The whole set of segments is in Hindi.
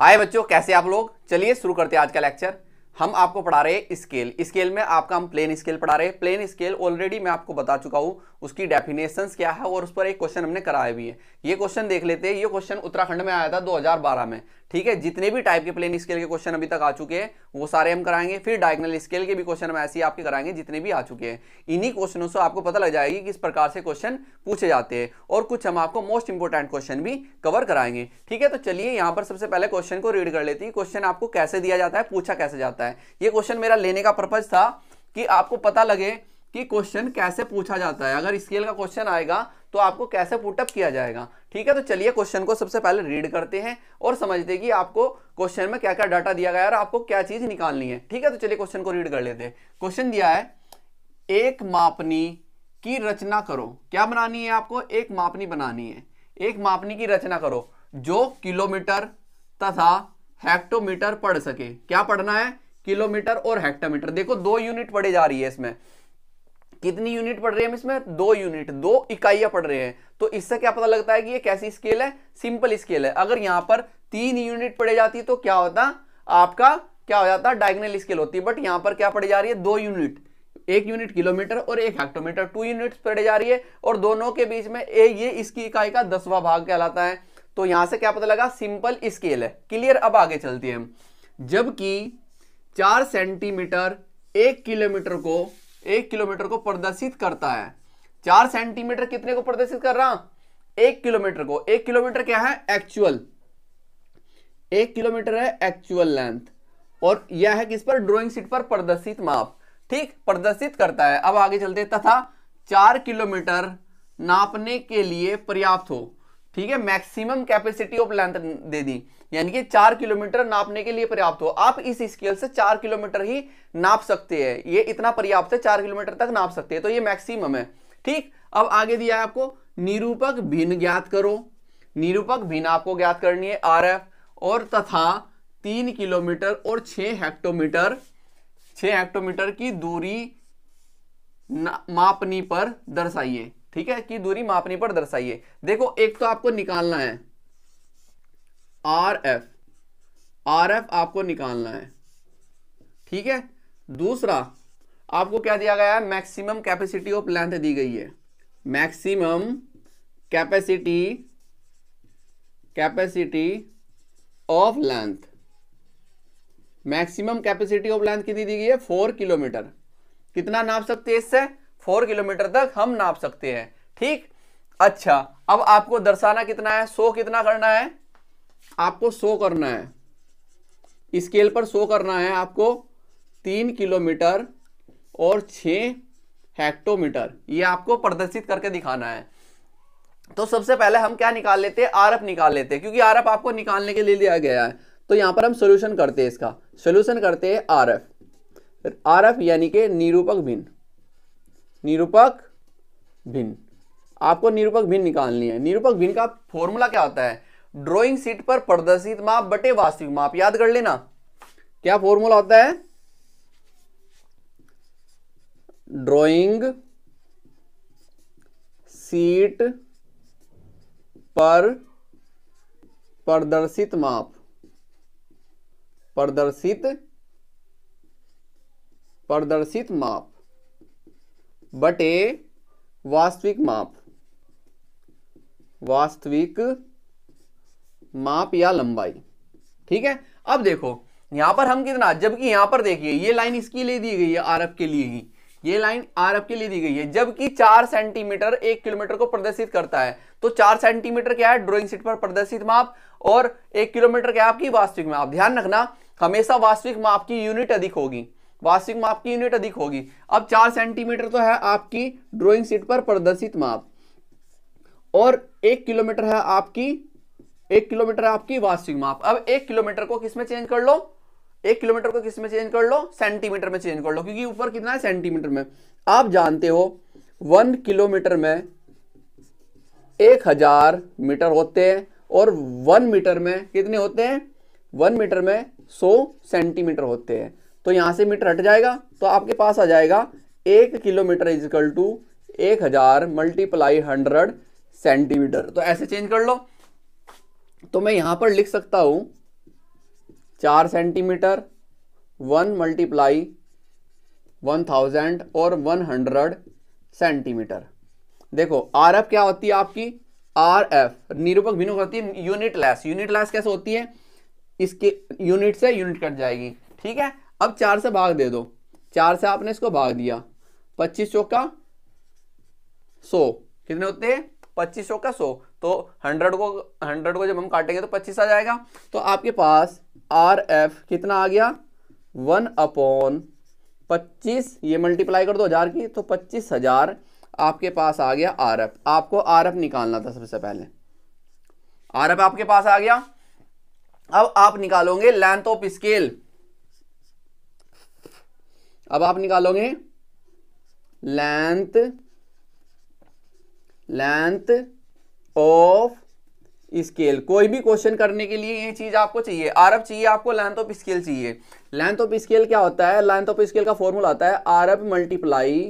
हाय बच्चों कैसे आप लोग चलिए शुरू करते हैं आज का लेक्चर हम आपको पढ़ा रहे हैं स्केल स्केल में आपका हम प्लेन स्केल पढ़ा रहे हैं प्लेन स्केल ऑलरेडी मैं आपको बता चुका हूँ उसकी डेफिनेशंस क्या है और उस पर एक क्वेश्चन हमने कराया भी है ये क्वेश्चन देख लेते हैं ये क्वेश्चन उत्तराखंड में आया था 2012 में ठीक है जितने भी टाइप के प्लेन स्केल के क्वेश्चन अभी तक आ चुके हैं वो सारे हम कराएंगे फिर डायगनल स्केल के भी क्वेश्चन हम ऐसे ही आपके कराएंगे जितने भी आ चुके हैं इन्हीं क्वेश्चनों से आपको पता लग जाएगी किस प्रकार से क्वेश्चन पूछे जाते हैं और कुछ हम आपको मोस्ट इंपोर्टेंट क्वेश्चन भी कवर कराएंगे ठीक है तो चलिए यहाँ पर सबसे पहले क्वेश्चन को रीड कर लेती है क्वेश्चन आपको कैसे दिया जाता है पूछा कैसे जाता है ये क्वेश्चन मेरा लेने का पर्पज था कि आपको पता लगे कि क्वेश्चन कैसे पूछा जाता है अगर स्केल का क्वेश्चन आएगा तो आपको कैसे पुटअप किया जाएगा ठीक है तो चलिए क्वेश्चन को सबसे पहले रीड करते हैं और समझते हैं कि आपको क्वेश्चन में क्या क्या डाटा दिया गया है और आपको क्या चीज निकालनी है ठीक है तो चलिए क्वेश्चन को रीड कर लेते हैं क्वेश्चन दिया है एक मापनी की रचना करो क्या बनानी है आपको एक मापनी बनानी है एक मापनी की रचना करो जो किलोमीटर तथा हेक्टोमीटर पढ़ सके क्या पढ़ना है किलोमीटर और हेक्टोमीटर देखो दो यूनिट पढ़ी जा रही है इसमें कितनी यूनिट पढ़ रही है हम इसमें दो यूनिट दो इकाइयां पढ़ रहे हैं तो इससे क्या पता लगता है कि ये कैसी स्केल है सिंपल स्केल है अगर यहां पर तीन यूनिट पढ़े जाती तो क्या होता आपका क्या हो जाता डायगनल स्केल होती बट यहां पर क्या पढ़ी जा रही है दो यूनिट एक यूनिट किलोमीटर और एक हेक्टोमीटर टू यूनिट्स पड़े जा रही है और दोनों के बीच में ए ये इसकी इकाई का दसवां भाग कहलाता है तो यहां से क्या पता लगा सिंपल स्केल है क्लियर अब आगे चलती है जबकि चार सेंटीमीटर एक किलोमीटर को एक किलोमीटर को प्रदर्शित करता है चार सेंटीमीटर कितने को प्रदर्शित कर रहा एक किलोमीटर को एक किलोमीटर क्या है एक्चुअल एक किलोमीटर है एक्चुअल लेंथ और यह है किस पर ड्राइंग शीट पर प्रदर्शित माप ठीक प्रदर्शित करता है अब आगे चलते तथा चार किलोमीटर नापने के लिए पर्याप्त हो ठीक है मैक्सिमम कैपेसिटी ऑफ लेंथ दे दी यानी कि चार किलोमीटर नापने के लिए पर्याप्त हो आप इस स्केल से चार किलोमीटर ही नाप सकते हैं ये इतना पर्याप्त है चार किलोमीटर तक नाप सकते हैं तो ये मैक्सिमम है ठीक अब आगे दिया है आपको निरूपक भिन्न ज्ञात करो निरूपक भिन्न आपको ज्ञात करनी है आर और तथा तीन किलोमीटर और छ हेक्टोमीटर छ हेक्टोमीटर की दूरी मापनी पर दर्शाइए ठीक है कि दूरी मापनी पर दर्शाइए देखो एक तो आपको निकालना है आर एफ आर एफ आपको निकालना है ठीक है दूसरा आपको क्या दिया गया है मैक्सिमम कैपेसिटी ऑफ लेंथ दी गई है maximum capacity capacity of length maximum capacity of length कितनी दी गई है फोर किलोमीटर कितना नाप सकते हैं इससे फोर किलोमीटर तक हम नाप सकते हैं ठीक अच्छा अब आपको दर्शाना कितना है सो कितना करना है आपको सो करना है स्केल पर सो करना है आपको तीन किलोमीटर और छ हेक्टोमीटर ये आपको प्रदर्शित करके दिखाना है तो सबसे पहले हम क्या निकाल लेते हैं आरफ निकाल लेते हैं क्योंकि आरफ आपको निकालने के लिए दिया गया है तो यहां पर हम सोल्यूशन करते हैं इसका सोल्यूशन करते हैं आरफ आरफ यानी कि निरूपक भिन्न निरूपक भिन्न आपको निरूपक भिन्न निकालनी है निरूपक भिन्न का फॉर्मूला क्या होता है ड्रॉइंग सीट पर प्रदर्शित माप बटे वास्तविक माप याद कर लेना क्या फॉर्मूला होता है ड्रॉइंग सीट पर प्रदर्शित माप प्रदर्शित प्रदर्शित माप बटे वास्तविक माप वास्तविक माप या लंबाई ठीक है अब देखो यहां पर हम कितना जबकि यहां पर देखिए ये लाइन इसके लिए दी गई है आरएफ के लिए ही ये लाइन आरएफ के लिए दी गई है जबकि चार सेंटीमीटर एक किलोमीटर को प्रदर्शित करता है तो चार सेंटीमीटर क्या है ड्राइंग सीट पर प्रदर्शित माप और एक किलोमीटर क्या है आपकी वास्तविक माप ध्यान रखना हमेशा वास्तविक माप की यूनिट अधिक होगी वास्तविक माप की यूनिट अधिक होगी अब चार सेंटीमीटर तो है आपकी ड्रॉइंग सीट पर प्रदर्शित माप और एक किलोमीटर है आपकी एक किलोमीटर है आपकी वास्तविक माप अब एक किलोमीटर को किसमें चेंज कर लो एक किलोमीटर को किसमें चेंज कर लो सेंटीमीटर में चेंज कर लो क्योंकि ऊपर कितना है सेंटीमीटर में आप जानते हो वन किलोमीटर में एक हजार मीटर होते हैं और वन मीटर में कितने होते हैं वन मीटर में सौ सेंटीमीटर होते हैं तो यहाँ से मीटर हट जाएगा तो आपके पास आ जाएगा एक किलोमीटर इजकल टू एक हजार मल्टीप्लाई हंड्रेड सेंटीमीटर तो ऐसे चेंज कर लो तो मैं यहाँ पर लिख सकता हूँ चार centimetre one multiply one thousand और वन हंड्रेड सेंटीमीटर देखो आर एफ क्या होती है आपकी आर एफ निरूपक भिन्न होती है यूनिट लेस यूनिट लेस कैसे होती है इसके यूनिट से यूनिट कट जाएगी ठीक है अब चार से भाग दे दो चार से आपने इसको भाग दिया पच्चीस चौका सौ कितने होते हैं पच्चीस चौका सौ तो हंड्रेड को हंड्रेड को जब हम काटेंगे तो पच्चीस आ जाएगा तो आपके पास आर एफ कितना आ गया वन अपॉन पच्चीस ये मल्टीप्लाई कर दो हज़ार की तो पच्चीस हज़ार आपके पास आ गया आर एफ आपको आर एफ निकालना था सबसे पहले आर एफ आपके पास आ गया अब आप निकालोगे लेंथ ऑफ स्केल अब आप निकालोगे लेंथ लेंथ ऑफ स्केल कोई भी क्वेश्चन करने के लिए ये चीज आपको चाहिए आरब चाहिए आपको लेंथ ऑफ स्केल चाहिए लेंथ ऑफ स्केल क्या होता है लेंथ ऑफ स्केल का फॉर्मूला आता है आरब multiply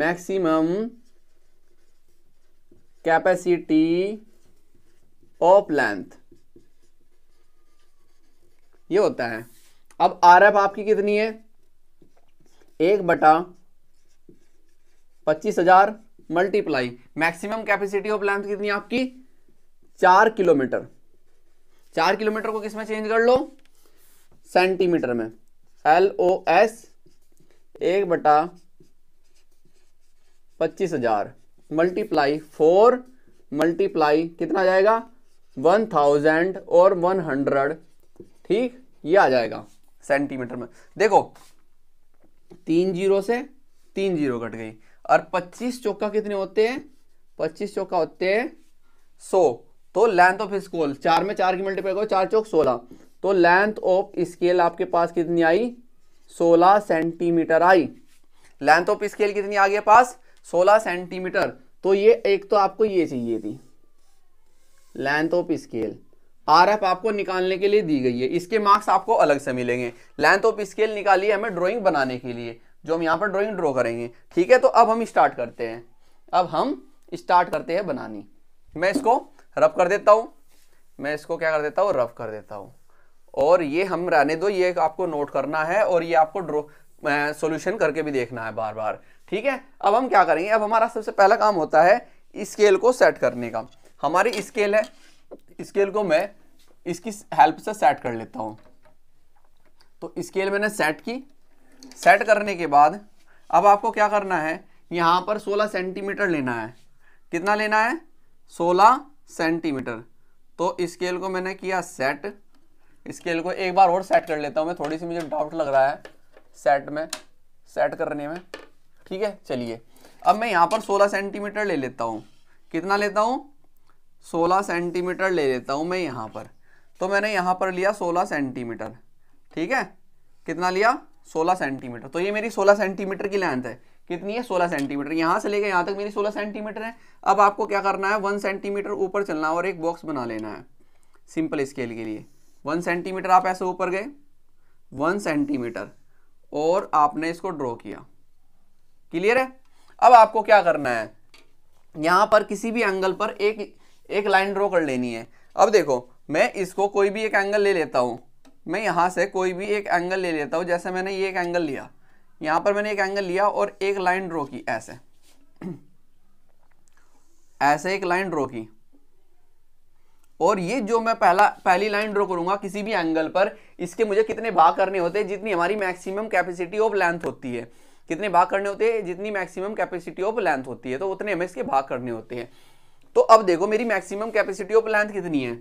maximum capacity of length ये होता है अब एफ आपकी कितनी है एक बटा पच्चीस हजार multiply maximum capacity of length कितनी आपकी चार किलोमीटर चार किलोमीटर को किस में चेंज कर लो सेंटीमीटर में एल ओ एस एक बटा पच्चीस हजार मल्टीप्लाई फोर मल्टीप्लाई कितना आ जाएगा वन थाउजेंड और वन हंड्रेड ठीक ये आ जाएगा सेंटीमीटर में देखो तीन जीरो से तीन जीरो कट गई और पच्चीस चौका कितने होते हैं पच्चीस चौका होते हैं सौ तो लेंथ ऑफ स्कोल चार में चार की मल्टीपाई करो चार चौक सोलह तो लेंथ ऑफ स्केल आपके पास कितनी आई सोलह सेंटीमीटर आई लेंथ ऑफ स्केल कितनी आ गया पास सोलह सेंटीमीटर तो ये एक तो आपको ये चाहिए थी length of scale R F आपको निकालने के लिए दी गई है इसके मार्क्स आपको अलग से मिलेंगे लेंथ ऑफ स्केल निकाली हमें ड्रॉइंग बनाने के लिए जो हम यहाँ पर ड्रॉइंग ड्रॉ करेंगे ठीक है तो अब हम स्टार्ट करते हैं अब हम स्टार्ट करते हैं बनानी मैं इसको रफ कर देता हूँ मैं इसको क्या कर देता हूँ रफ कर देता हूँ और ये हम रहने दो ये आपको नोट करना है और ये आपको ड्रॉ सोल्यूशन करके भी देखना है बार बार ठीक है अब हम क्या करेंगे अब हमारा सबसे पहला काम होता है स्केल को सेट करने का हमारी स्केल है स्केल को मैं इसकी हेल्प से सेट कर लेता हूँ तो स्केल मैंने सेट की सेट करने के बाद अब आपको क्या करना है यहाँ पर 16 सेंटीमीटर लेना है कितना लेना है 16 सेंटीमीटर तो स्केल को मैंने किया सेट स्केल को एक बार और सेट कर लेता हूँ मैं थोड़ी सी मुझे डाउट लग रहा है सेट में सेट करने में ठीक है चलिए अब मैं यहाँ पर 16 सेंटीमीटर ले लेता हूँ कितना लेता हूँ 16 सेंटीमीटर ले लेता हूँ मैं यहाँ पर तो मैंने यहां पर लिया सोलह सेंटीमीटर ठीक है कितना लिया सोलह सेंटीमीटर तो ये मेरी सोलह सेंटीमीटर की लेंथ है कितनी है सोलह सेंटीमीटर यहां से लेकर यहां तक मेरी 16 सेंटीमीटर है अब आपको क्या करना है वन सेंटीमीटर ऊपर चलना है और एक बॉक्स बना लेना है सिंपल स्केल के लिए वन सेंटीमीटर आप ऐसे ऊपर गए वन सेंटीमीटर और आपने इसको ड्रॉ किया क्लियर है अब आपको क्या करना है यहां पर किसी भी एंगल पर एक एक लाइन ड्रॉ कर लेनी है अब देखो मैं इसको कोई भी एक एंगल ले लेता हूँ मैं यहाँ से कोई भी एक एंगल ले लेता हूँ जैसे मैंने ये एक एंगल लिया यहाँ पर मैंने एक एंगल लिया और एक लाइन ड्रॉ की ऐसे ऐसे एक लाइन ड्रॉ की और ये जो मैं पहला पहली लाइन ड्रॉ करूंगा किसी भी एंगल पर इसके मुझे कितने भाग करने होते हैं जितनी हमारी मैक्सिमम कैपेसिटी ऑफ लेंथ होती है कितने भाग करने होते हैं जितनी मैक्सिमम कैपेसिटी ऑफ लेंथ होती है तो उतने हमें इसके भाग करने होते हैं तो अब देखो मेरी मैक्सिमम कैपेसिटी ऑफ लेंथ कितनी है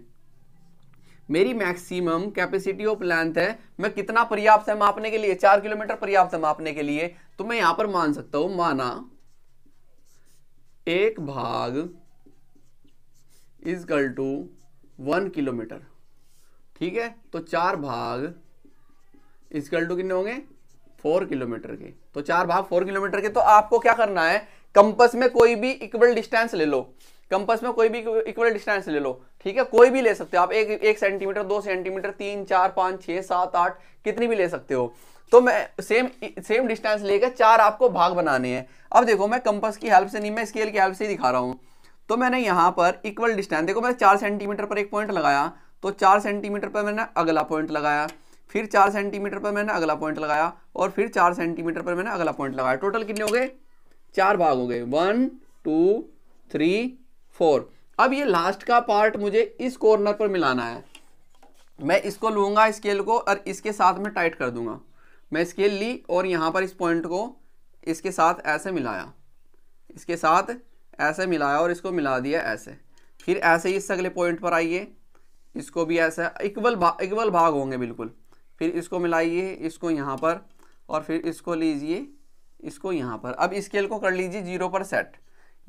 मेरी मैक्सिमम कैपेसिटी ऑफ लेंथ है मैं कितना पर्याप्त है मापने के लिए चार किलोमीटर पर्याप्त है मापने के लिए तो मैं यहां पर मान सकता हूं माना एक भाग इजकल टू वन किलोमीटर ठीक है तो चार भाग इजकल टू कितने होंगे फोर किलोमीटर के तो चार भाग फोर किलोमीटर के तो आपको क्या करना है कंपस में कोई भी इक्वल डिस्टेंस ले लो कंपस में कोई भी इक्वल डिस्टेंस ले लो ठीक है कोई भी ले सकते हो आप एक एक सेंटीमीटर दो सेंटीमीटर तीन चार पाँच छः सात आठ कितनी भी ले सकते हो तो मैं सेम सेम डिस्टेंस लेकर चार आपको भाग बनाने हैं अब देखो मैं कंपस की हेल्प से नहीं मैं स्केल की हेल्प से ही दिखा रहा हूँ तो मैंने यहाँ पर इक्वल डिस्टेंस देखो मैंने चार सेंटीमीटर पर एक पॉइंट लगाया तो चार सेंटीमीटर पर मैंने अगला पॉइंट लगाया फिर चार सेंटीमीटर पर मैंने अगला पॉइंट लगाया और फिर चार सेंटीमीटर पर मैंने अगला पॉइंट लगाया टोटल कितने हो गए चार भाग हो गए वन टू थ्री फोर अब ये लास्ट का पार्ट मुझे इस कॉर्नर पर मिलाना है मैं इसको लूंगा स्केल को और इसके साथ में टाइट कर दूंगा मैं स्केल ली और यहाँ पर इस पॉइंट को इसके साथ ऐसे मिलाया इसके साथ ऐसे मिलाया और इसको मिला दिया ऐसे फिर ऐसे ही इस अगले पॉइंट पर आइए इसको भी ऐसा इक्वल भाग इक्वल भाग होंगे बिल्कुल फिर इसको मिलाइए इसको यहाँ पर और फिर इसको लीजिए इसको यहाँ पर अब स्केल को कर लीजिए जीरो पर सेट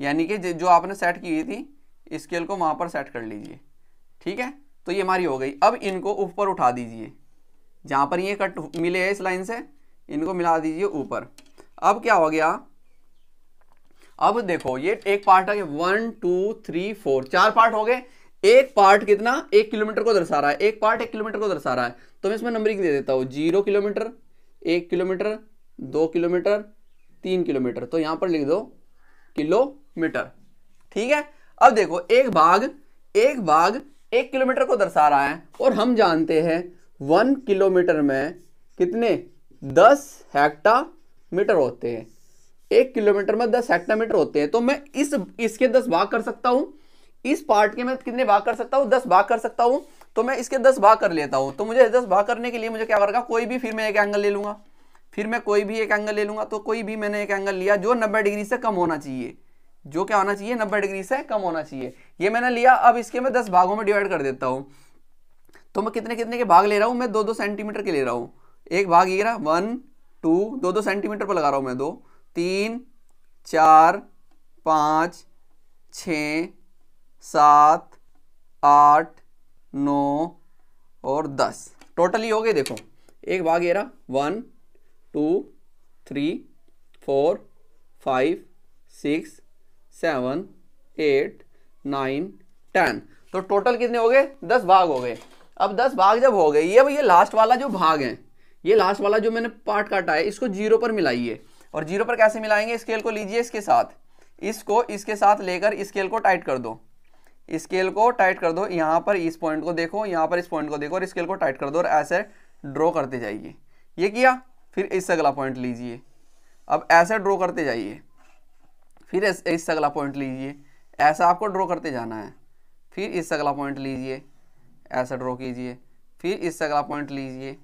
यानी कि जो आपने सेट की थी स्केल को वहां पर सेट कर लीजिए ठीक है तो ये हमारी हो गई अब इनको ऊपर उठा दीजिए जहाँ पर ये कट मिले इस लाइन से इनको मिला दीजिए ऊपर अब क्या हो गया अब देखो ये एक पार्ट है वन टू थ्री फोर चार पार्ट हो गए एक पार्ट कितना एक किलोमीटर को दर्शा रहा है एक पार्ट एक किलोमीटर को दर्शा रहा है तो मैं इसमें नंबरिंग दे देता हूँ जीरो किलोमीटर एक किलोमीटर दो किलोमीटर तीन किलोमीटर तो यहाँ पर लिख दो किलो मीटर ठीक है अब देखो एक भाग एक भाग एक किलोमीटर को दर्शा रहा है और हम जानते हैं वन किलोमीटर में कितने दस हेक्टा मीटर होते हैं एक किलोमीटर में दस हेक्टा मीटर होते हैं तो मैं इस इसके दस भाग कर सकता हूं इस पार्ट के मैं कितने भाग कर सकता हूं दस भाग कर सकता हूं तो मैं इसके दस भाग कर लेता हूं तो मुझे दस भाग करने के लिए मुझे क्या करेगा कोई भी फिर मैं एक एंगल ले लूंगा फिर मैं कोई भी एक एंगल ले लूंगा तो कोई भी मैंने एक एंगल लिया जो नब्बे डिग्री से कम होना चाहिए जो क्या होना चाहिए नब्बे डिग्री से कम होना चाहिए ये मैंने लिया अब इसके मैं दस भागों में डिवाइड कर देता हूँ तो मैं कितने कितने के भाग ले रहा हूँ मैं दो दो सेंटीमीटर के ले रहा हूँ एक भाग ये रहा वन टू दो दो सेंटीमीटर पर लगा रहा हूँ मैं दो तीन चार पाँच छ सात आठ नौ और दस टोटली हो गए देखो एक भाग ये रहा one two three four five six seven eight nine ten तो टोटल कितने हो गए दस भाग हो गए अब दस भाग जब हो गए ये ये लास्ट वाला जो भाग है ये लास्ट वाला जो मैंने पार्ट काटा है इसको जीरो पर मिलाइए और जीरो पर कैसे मिलाएंगे स्केल को लीजिए इसके साथ इसको इसके साथ लेकर स्केल को टाइट कर दो स्केल को टाइट कर दो यहाँ पर इस पॉइंट को देखो यहाँ पर इस पॉइंट को देखो और स्केल को टाइट कर दो और ऐसे ड्रॉ करते जाइए ये किया फिर इससे अगला पॉइंट लीजिए अब ऐसे ड्रॉ करते जाइए फिर इससे अगला पॉइंट लीजिए ऐसा आपको ड्रॉ करते जाना है फिर इससे अगला पॉइंट लीजिए ऐसा ड्रॉ कीजिए फिर इससे अगला पॉइंट लीजिए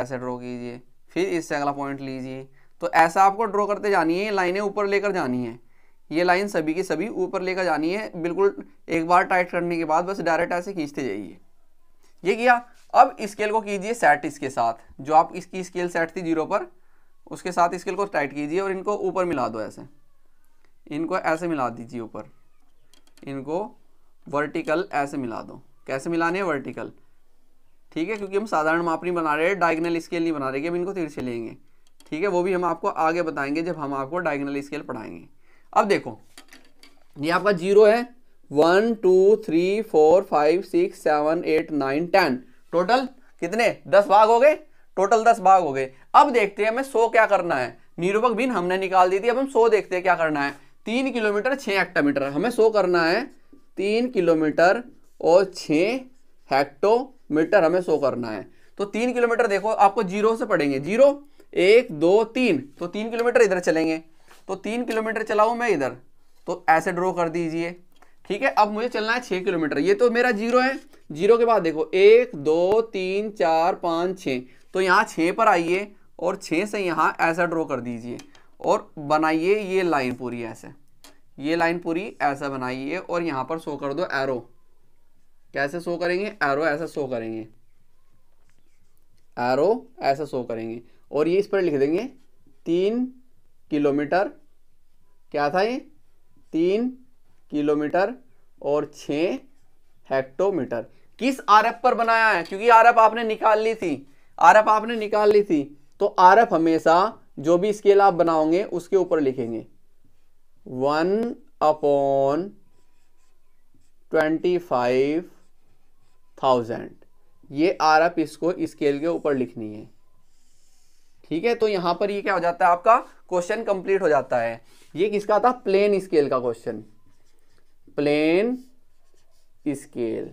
ऐसा ड्रॉ कीजिए फिर इससे अगला पॉइंट लीजिए तो ऐसा आपको ड्रॉ करते जानी है लाइनें ऊपर लेकर जानी है ये लाइन सभी की सभी ऊपर लेकर जानी है बिल्कुल एक बार टाइट करने के बाद बस डायरेक्ट ऐसे खींचते जाइए ये किया अब स्केल को कीजिए सेट इसके साथ जो आप इसकी स्केल सेट थी जीरो पर उसके साथ स्केल को टाइट कीजिए और इनको ऊपर मिला दो ऐसे इनको ऐसे मिला दीजिए ऊपर इनको वर्टिकल ऐसे मिला दो कैसे मिलाने हैं वर्टिकल ठीक है क्योंकि हम साधारण माप नहीं बना रहे डायगनल स्केल नहीं बना रहे कि हम इनको तिरछे लेंगे ठीक है वो भी हम आपको आगे बताएंगे जब हम आपको डायगनल स्केल पढ़ाएंगे अब देखो ये आपका जीरो है one two three four five six seven eight nine ten total कितने दस भाग हो गए टोटल दस भाग हो गए अब देखते हैं हमें सो क्या करना है निरूपक भिन्न हमने निकाल दी थी अब हम सो देखते हैं क्या करना है तीन किलोमीटर छः हेक्टोमीटर हमें शो करना है तीन किलोमीटर और छः हेक्टोमीटर हमें शो करना है तो तीन किलोमीटर देखो आपको जीरो से पड़ेंगे जीरो एक दो तीन तो तीन किलोमीटर इधर चलेंगे तो तीन किलोमीटर चलाऊँ मैं इधर तो ऐसे ड्रॉ कर दीजिए ठीक है अब मुझे चलना है छः किलोमीटर ये तो मेरा जीरो है जीरो के बाद देखो एक दो तीन चार पाँच छः तो यहाँ छः पर आइए और छः से यहाँ ऐसा ड्रॉ कर दीजिए और बनाइए ये लाइन पूरी ऐसे ये लाइन पूरी ऐसा बनाइए और यहाँ पर शो कर दो एरो कैसे शो करेंगे एरो ऐसा शो करेंगे एरो ऐसा सो करेंगे और ये इस पर लिख देंगे तीन किलोमीटर क्या था ये तीन किलोमीटर और छ हेक्टोमीटर किस आरएफ पर बनाया है क्योंकि आरएफ आपने निकाल ली थी आरएफ आपने निकाल ली थी तो आरएफ हमेशा जो भी स्केल आप बनाओगे उसके ऊपर लिखेंगे one upon twenty five thousand ये आर आप इसको स्केल के ऊपर लिखनी है ठीक है तो यहां पर ये क्या हो जाता है आपका क्वेश्चन कंप्लीट हो जाता है ये किसका था प्लेन स्केल का question plain scale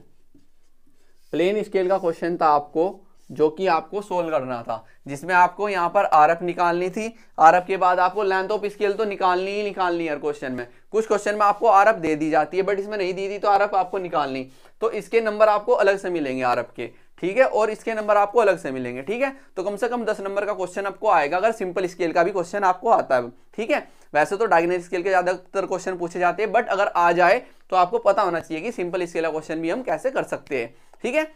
plain scale का क्वेश्चन था आपको जो कि आपको सोल्व करना था जिसमें आपको यहाँ पर आरएफ निकालनी थी आरएफ के बाद आपको लेंथ ऑफ स्केल तो निकालनी ही निकालनी है क्वेश्चन में कुछ क्वेश्चन में आपको आरएफ दे दी जाती है बट इसमें नहीं दी थी तो आरएफ आपको निकालनी तो इसके नंबर आपको अलग से मिलेंगे आरएफ के ठीक है और इसके नंबर आपको अलग से मिलेंगे ठीक है तो कम से कम दस नंबर का क्वेश्चन आपको आएगा अगर सिंपल स्केल का भी क्वेश्चन आपको आता है ठीक है वैसे तो डायगनल स्केल के ज़्यादातर क्वेश्चन पूछे जाते हैं बट अगर आ जाए तो आपको पता होना चाहिए कि सिंपल स्केल का क्वेश्चन भी हम कैसे कर सकते हैं ठीक है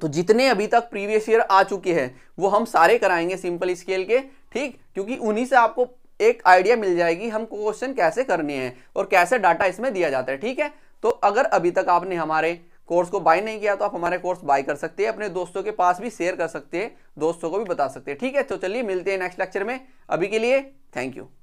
तो जितने अभी तक प्रीवियस ईयर आ चुके हैं वो हम सारे कराएंगे सिंपल स्केल के ठीक क्योंकि उन्हीं से आपको एक आइडिया मिल जाएगी हम क्वेश्चन कैसे करने हैं और कैसे डाटा इसमें दिया जाता है ठीक है तो अगर अभी तक आपने हमारे कोर्स को बाय नहीं किया तो आप हमारे कोर्स बाय कर सकते हैं अपने दोस्तों के पास भी शेयर कर सकते हैं दोस्तों को भी बता सकते हैं ठीक है तो चलिए मिलते हैं नेक्स्ट लेक्चर में अभी के लिए थैंक यू